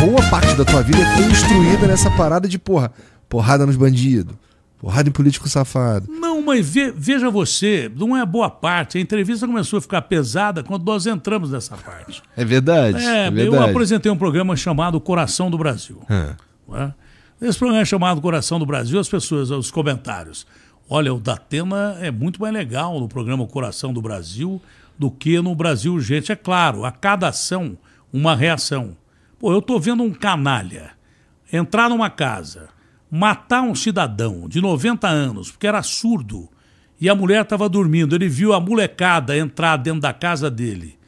boa parte da tua vida é construída nessa parada de porra, porrada nos bandidos. Porrada em político safado. Não, mas ve, veja você, não é boa parte. A entrevista começou a ficar pesada quando nós entramos nessa parte. É verdade. É, é verdade. eu apresentei um programa chamado Coração do Brasil. É. Esse programa é chamado Coração do Brasil, as pessoas, os comentários. Olha, o Datena é muito mais legal no programa Coração do Brasil do que no Brasil Gente. É claro, a cada ação, uma reação. Pô, eu tô vendo um canalha entrar numa casa, matar um cidadão de 90 anos, porque era surdo, e a mulher estava dormindo. Ele viu a molecada entrar dentro da casa dele.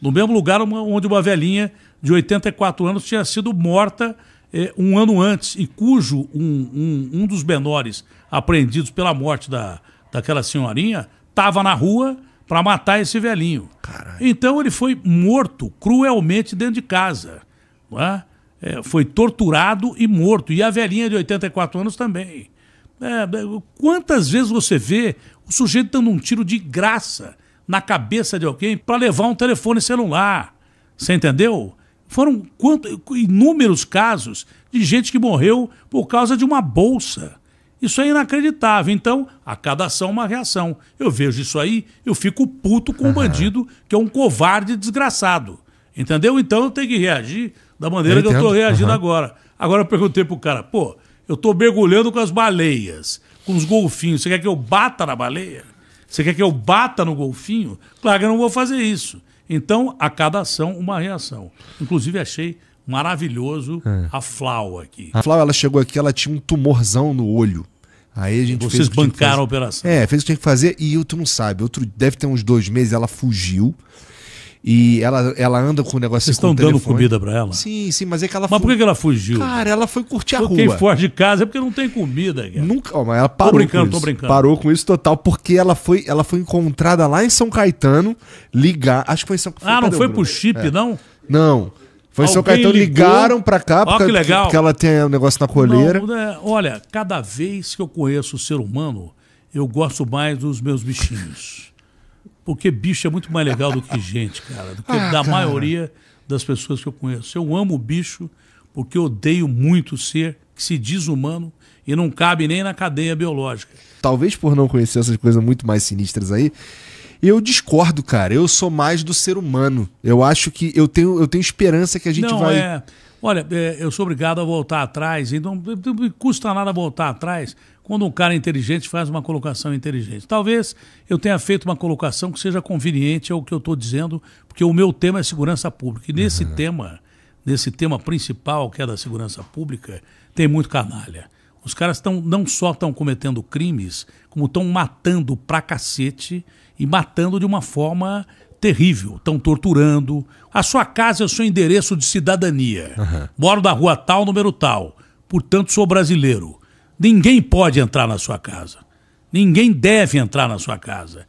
No mesmo lugar onde uma velhinha de 84 anos tinha sido morta eh, um ano antes, e cujo um, um, um dos menores apreendidos pela morte da, daquela senhorinha estava na rua para matar esse velhinho. Caralho. Então ele foi morto cruelmente dentro de casa né? é, foi torturado e morto. E a velhinha de 84 anos também. É, é, quantas vezes você vê o sujeito dando um tiro de graça na cabeça de alguém para levar um telefone celular? Você entendeu? Foram inúmeros casos de gente que morreu por causa de uma bolsa. Isso é inacreditável. Então, a cada ação, uma reação. Eu vejo isso aí, eu fico puto com o um bandido que é um covarde desgraçado. Entendeu? Então, eu tenho que reagir da maneira eu que eu estou reagindo uhum. agora. Agora eu perguntei pro cara, pô, eu estou mergulhando com as baleias, com os golfinhos. Você quer que eu bata na baleia? Você quer que eu bata no golfinho? Claro que eu não vou fazer isso. Então, a cada ação, uma reação. Inclusive, achei maravilhoso é. a Flau aqui. A Flau, ela chegou aqui, ela tinha um tumorzão no olho. Aí a gente Vocês bancaram a operação. É, fez o que tinha que fazer e eu, tu não sabe. Outro, deve ter uns dois meses, ela fugiu. E ela, ela anda com o negócio Vocês estão dando comida para ela? Sim, sim, mas é que ela Mas fu... por que ela fugiu? Cara, ela foi curtir porque a rua. Quem foge de casa é porque não tem comida. Cara. Nunca, mas ela parou. Tô brincando, com isso. tô brincando. Parou com isso total, porque ela foi, ela foi encontrada lá em São Caetano, ligar. Acho que foi em São Ah, não foi pro né? chip, é. não? Não. Foi em São Caetano, ligou? ligaram pra cá, porque, que legal. porque ela tem o um negócio na colheira. Não, é, olha, cada vez que eu conheço o ser humano, eu gosto mais dos meus bichinhos. Porque bicho é muito mais legal do que gente, cara. Do que ah, da cara. maioria das pessoas que eu conheço. Eu amo bicho porque odeio muito ser que se diz humano e não cabe nem na cadeia biológica. Talvez por não conhecer essas coisas muito mais sinistras aí. Eu discordo, cara. Eu sou mais do ser humano. Eu acho que eu tenho, eu tenho esperança que a gente não, vai. É... Olha, é, eu sou obrigado a voltar atrás, então não custa nada voltar atrás quando um cara inteligente faz uma colocação inteligente. Talvez eu tenha feito uma colocação que seja conveniente ao que eu estou dizendo, porque o meu tema é segurança pública. E nesse uhum. tema, nesse tema principal, que é da segurança pública, tem muito canalha. Os caras tão, não só estão cometendo crimes, como estão matando pra cacete e matando de uma forma terrível. Estão torturando. A sua casa é o seu endereço de cidadania. Uhum. Moro na rua tal, número tal. Portanto, sou brasileiro. Ninguém pode entrar na sua casa. Ninguém deve entrar na sua casa.